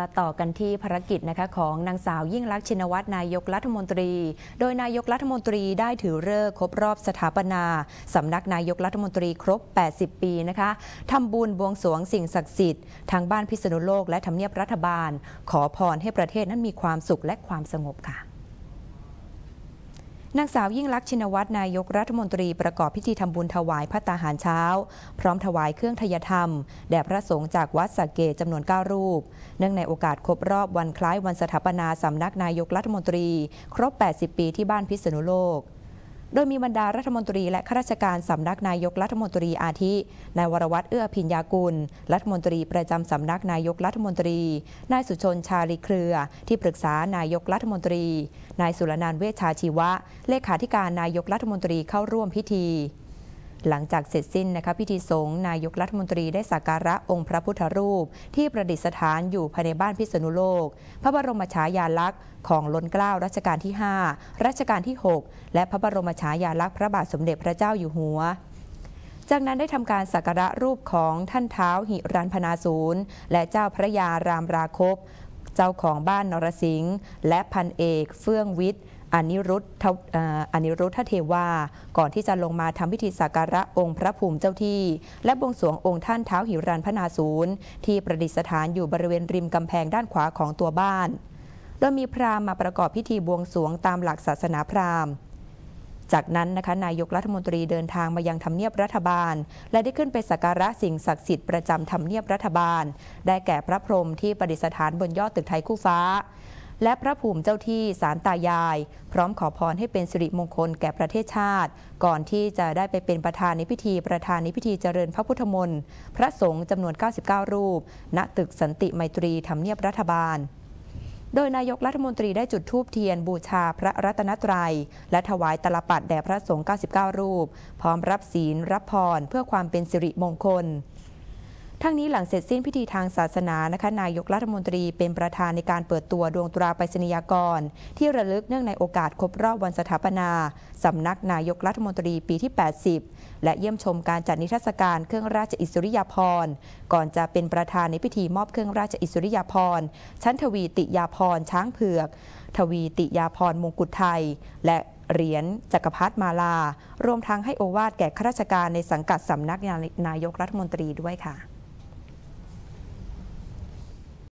มาต่อกันที่ภารกิจนะคะของนางสาวยิ่งรักชินวัตรนายกรัฐมนตรี โดยนายกรัฐมนตรีได้ถือเลิกครบรอบสถาปนา สำนักนายกรัฐมนตรีครบ 80 ปีนะคะทำบุญบวงสรวงสิ่งศักดิ์สิทธิ์ทางบ้านพิษณุโลกและทำเนียบรัฐบาล ขอพรให้ประเทศนั้นมีความสุขและความสงบค่ะนางสาวยิ่งลักษณ์ชินวัตรนายกรัฐมนตรีประกอบพิธีทำบุญถวายพระตาหารเช้า พร้อมถวายเครื่องทยธรรม แด่พระสงฆ์จากวัดสักเกตจำนวน9รูปเนื่องในโอกาสครบรอบวันคล้ายวันสถาปนาสำนักนายกรัฐมนตรีครบ 80 ปีที่บ้านพิษณุโลกโดยมีบรรดารัฐมนตรีและข้าราชการสำนักนายกรัฐมนตรีอาทินายวรวัตรเอื้อพิญญากุลรัฐมนตรีประจำสำนักนายกรัฐมนตรีนายสุชนชาลีเครือ ที่ปรึกษานายกรัฐมนตรีนายสุรนันเวชชาชีวะเลขาธิการนายกรัฐมนตรีเข้าร่วมพิธีหลังจากเสร็จสิ้นนะคะพิธีสงฆ์นายกรัฐมนตรีได้สักการะองค์พระพุทธรูป ที่ประดิษฐานอยู่ภายในบ้านพิษณุโลก พระบรมฉายาลักษณ์ของล้นเกล้ารัชกาลที่ 5รัชกาลที่ 6 และพระบรมฉายาลักษณ์พระบาทสมเด็จพระเจ้าอยู่หัว จากนั้นได้ทำการสักการะรูปของท่านเท้าหิรันพนาศูนและเจ้าพระยารามราคบ เจ้าของบ้านนรสิงห์และพันเอกเฟื่องวิทย์อนิรุธอนิรุธเทวา ก่อนที่จะลงมาทำพิธีสักการะองค์พระภูมิเจ้าที่ และบวงสรวงองค์ท่านเท้าหิรันพนาศูนย์ที่ประดิษฐานอยู่บริเวณริมกำแพงด้านขวาของตัวบ้านโดยมีพราหมณ์มาประกอบพิธีบวงสรวงตามหลักศาสนาพราหมณ์จากนั้นนะคะนายกรัฐมนตรีเดินทางมายังทำเนียบรัฐบาล และได้ขึ้นไปสักการะสิ่งศักดิ์สิทธิ์ประจำทำเนียบรัฐบาล ได้แก่พระพรหมที่ประดิษฐานบนยอดตึกไทยคู่ฟ้าและพระภูมิเจ้าที่สารตายาย พร้อมขอพรให้เป็นสิริมงคลแก่ประเทศชาติ ก่อนที่จะได้ไปเป็นประธานในพิธี ประธานในพิธีเจริญพระพุทธมนต์พระสงฆ์จำนวน 99 รูป ณตึกสันติไมตรีทำเนียบรัฐบาล โดยนายกรัฐมนตรีได้จุดธูปเทียนบูชาพระรัตนตรยัย และถวายตลปัดแด่พระสงฆ์ 99 รูป พร้อมรับศีลรับพรเพื่อความเป็นสิริมงคลทั้งนี้หลังเสร็จสิ้นพิธีทางศาสนานะคะนายกรัฐมนตรีเป็นประธานในการเปิดตัวดวงตราไปรษณียกร ที่ระลึกเนื่องในโอกาสครบรอบวันสถาปนาสำนักนายกรัฐมนตรีปีที่ 80 และเยี่ยมชมการจัดนิทรรศการเครื่องราชอิสริยาภรณ์ก่อนจะเป็นประธานในพิธีมอบเครื่องราชอิสริยาภรณ์ ชั้นทวีติยาภรณ์ช้างเผือก ทวีติยาภรณ์มงกุฎไทย และเหรียญจักรพรรดิมาลารวมทั้งให้โอวาทแก่ข้าราชการในสังกัดสำนักนายกรัฐมนตรีด้วยค่ะ